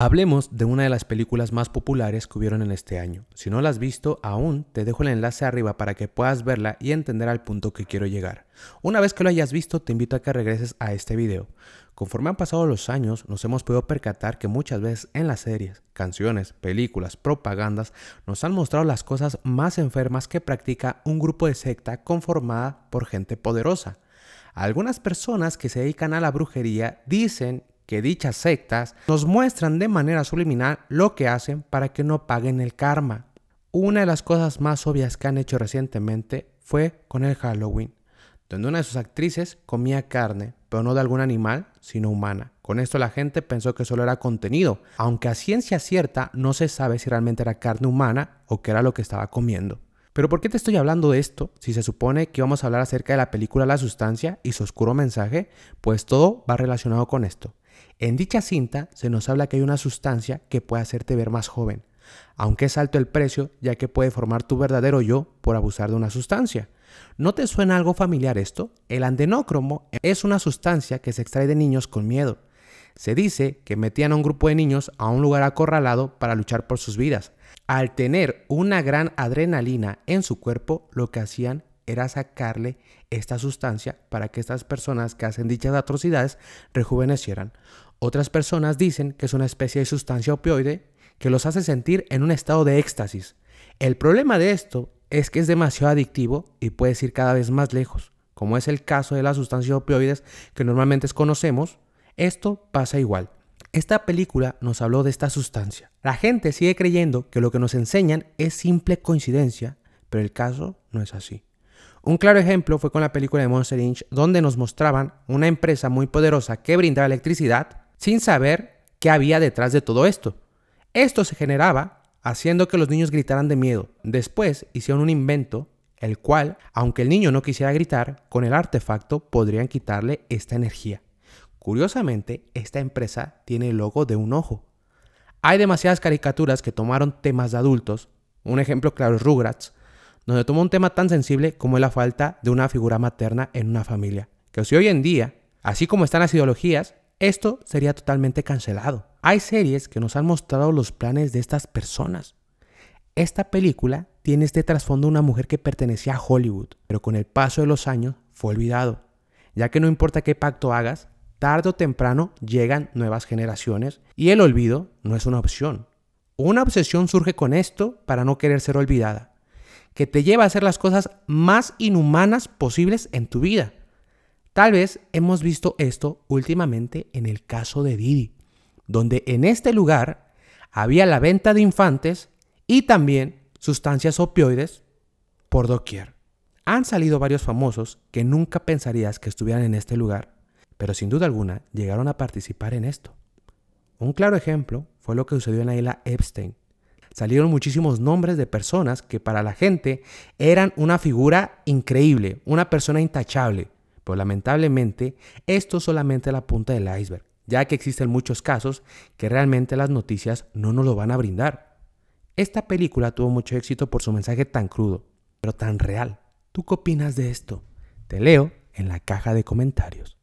Hablemos de una de las películas más populares que hubieron en este año. Si no la has visto aún, te dejo el enlace arriba para que puedas verla y entender al punto que quiero llegar. Una vez que lo hayas visto, te invito a que regreses a este video. Conforme han pasado los años, nos hemos podido percatar que muchas veces en las series, canciones, películas, propagandas, nos han mostrado las cosas más enfermas que practica un grupo de secta conformada por gente poderosa. Algunas personas que se dedican a la brujería dicen que dichas sectas nos muestran de manera subliminal lo que hacen para que no paguen el karma. Una de las cosas más obvias que han hecho recientemente fue con el Halloween, donde una de sus actrices comía carne, pero no de algún animal, sino humana. Con esto la gente pensó que solo era contenido, aunque a ciencia cierta no se sabe si realmente era carne humana o qué era lo que estaba comiendo. Pero ¿por qué te estoy hablando de esto si se supone que vamos a hablar acerca de la película La Sustancia y su oscuro mensaje? Pues todo va relacionado con esto. En dicha cinta se nos habla que hay una sustancia que puede hacerte ver más joven, aunque es alto el precio ya que puede formar tu verdadero yo por abusar de una sustancia. ¿No te suena algo familiar esto? El andenócromo es una sustancia que se extrae de niños con miedo. Se dice que metían a un grupo de niños a un lugar acorralado para luchar por sus vidas. Al tener una gran adrenalina en su cuerpo, lo que hacían era sacarle esta sustancia para que estas personas que hacen dichas atrocidades rejuvenecieran. Otras personas dicen que es una especie de sustancia opioide que los hace sentir en un estado de éxtasis. El problema de esto es que es demasiado adictivo y puedes ir cada vez más lejos, como es el caso de las sustancias opioides que normalmente conocemos, esto pasa igual. Esta película nos habló de esta sustancia. La gente sigue creyendo que lo que nos enseñan es simple coincidencia, pero el caso no es así. Un claro ejemplo fue con la película de Monster Inch, donde nos mostraban una empresa muy poderosa que brindaba electricidad sin saber qué había detrás de todo esto. Esto se generaba haciendo que los niños gritaran de miedo. Después hicieron un invento, el cual, aunque el niño no quisiera gritar, con el artefacto podrían quitarle esta energía. Curiosamente, esta empresa tiene el logo de un ojo. Hay demasiadas caricaturas que tomaron temas de adultos, un ejemplo claro es Rugrats, donde toma un tema tan sensible como es la falta de una figura materna en una familia. Que si hoy en día, así como están las ideologías, esto sería totalmente cancelado. Hay series que nos han mostrado los planes de estas personas. Esta película tiene este trasfondo de una mujer que pertenecía a Hollywood, pero con el paso de los años fue olvidado, ya que no importa qué pacto hagas, tarde o temprano llegan nuevas generaciones y el olvido no es una opción. Una obsesión surge con esto para no querer ser olvidada que te lleva a hacer las cosas más inhumanas posibles en tu vida. Tal vez hemos visto esto últimamente en el caso de Didi, donde en este lugar había la venta de infantes y también sustancias opioides por doquier. Han salido varios famosos que nunca pensarías que estuvieran en este lugar, pero sin duda alguna llegaron a participar en esto. Un claro ejemplo fue lo que sucedió en la isla Epstein, salieron muchísimos nombres de personas que para la gente eran una figura increíble, una persona intachable. Pero lamentablemente esto es solamente la punta del iceberg, ya que existen muchos casos que realmente las noticias no nos lo van a brindar. Esta película tuvo mucho éxito por su mensaje tan crudo, pero tan real. ¿Tú qué opinas de esto? Te leo en la caja de comentarios.